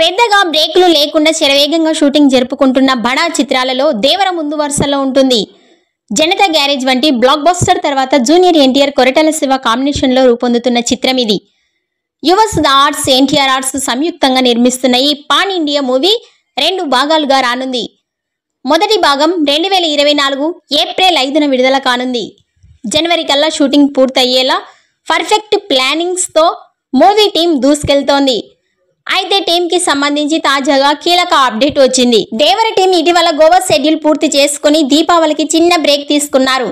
పెద్దగా బ్రేకులు లేకుండా శరవేగంగా షూటింగ్ జరుపుకుంటున్న బడా చిత్రాలలో దేవర ముందు వరుసలో ఉంటుంది జనతా గ్యారేజ్ వంటి బ్లాక్ బస్టర్ తర్వాత జూనియర్ ఎన్టీఆర్ కొరటల శివ కాంబినేషన్లో రూపొందుతున్న చిత్రం ఇది యువస్ ఆర్ట్స్ ఎన్టీఆర్ ఆర్ట్స్ సంయుక్తంగా నిర్మిస్తున్న ఈ పాన్ ఇండియా మూవీ రెండు భాగాలుగా రానుంది మొదటి భాగం రెండు వేల ఇరవై నాలుగు ఏప్రిల్ ఐదున విడుదల కానుంది జనవరి కల్లా షూటింగ్ పూర్తయ్యేలా పర్ఫెక్ట్ ప్లానింగ్స్తో మూవీ టీం దూసుకెళ్తోంది అయితే టీం కి సంబంధించి తాజాగా కీలక అప్డేట్ వచ్చింది దేవర టీం ఇటీవల గోవా షెడ్యూల్ పూర్తి చేసుకుని దీపావళికి చిన్న బ్రేక్ తీసుకున్నారు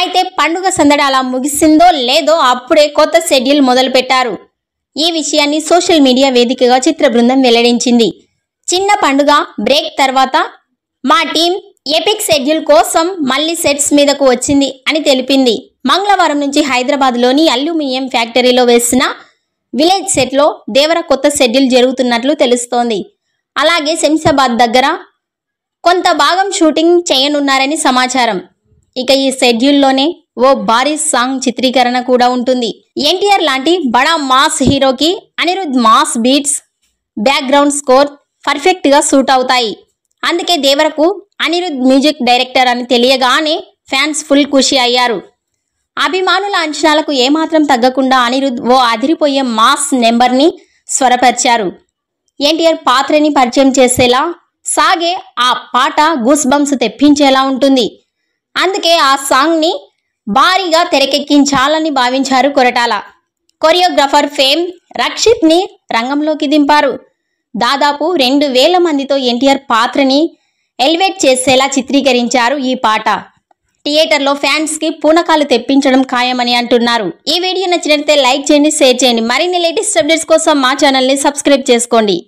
అయితే పండుగ సందడి అలా ముగిసిందో లేదో అప్పుడే కొత్త షెడ్యూల్ మొదలుపెట్టారు ఈ విషయాన్ని సోషల్ మీడియా వేదికగా చిత్ర బృందం వెల్లడించింది చిన్న పండుగ బ్రేక్ తర్వాత మా టీం ఎపిక్ షెడ్యూల్ కోసం మళ్ళీ సెట్స్ మీదకు వచ్చింది అని తెలిపింది మంగళవారం నుంచి హైదరాబాద్లోని అల్యూమినియం ఫ్యాక్టరీలో వేసిన విలేజ్ సెట్లో దేవర కొత్త షెడ్యూల్ జరుగుతున్నట్లు తెలుస్తోంది అలాగే శంషాబాద్ దగ్గర కొంత భాగం షూటింగ్ చేయనున్నారని సమాచారం ఇక ఈ షెడ్యూల్లోనే ఓ భారీ సాంగ్ చిత్రీకరణ కూడా ఉంటుంది ఎన్టీఆర్ లాంటి బడా మాస్ హీరోకి Anirudh mass beats background score పర్ఫెక్ట్గా సూట్ అవుతాయి అందుకే దేవరకు అనిరుద్ మ్యూజిక్ డైరెక్టర్ అని తెలియగానే ఫ్యాన్స్ ఫుల్ ఖుషి అయ్యారు అభిమానుల అంచనాలకు ఏమాత్రం తగ్గకుండా అనిరుద్ ఓ అదిరిపోయే మాస్ నెంబర్ని స్వరపరిచారు ఎన్టీఆర్ పాత్రని పరిచయం చేసేలా సాగే ఆ పాట గూస్ బంప్స్ తెప్పించేలా ఉంటుంది అందుకే ఆ సాంగ్ని భారీగా తెరకెక్కించాలని భావించారు కొరటాల కొరియోగ్రాఫర్ ఫేమ్ రక్షిత్ని రంగంలోకి దింపారు దాదాపు రెండు వేల మందితో ఎన్టీఆర్ పాత్రని ఎలివేట్ చేసేలా చిత్రీకరించారు ఈ పాట థియేటర్లో ఫ్యాన్స్కి పూనకాలు తెప్పించడం ఖాయమని అంటున్నారు ఈ వీడియో నచ్చినట్లయితే లైక్ చేయండి షేర్ చేయండి మరిన్ని లేటెస్ట్ అప్డేట్స్ కోసం మా ని సబ్స్క్రైబ్ చేసుకోండి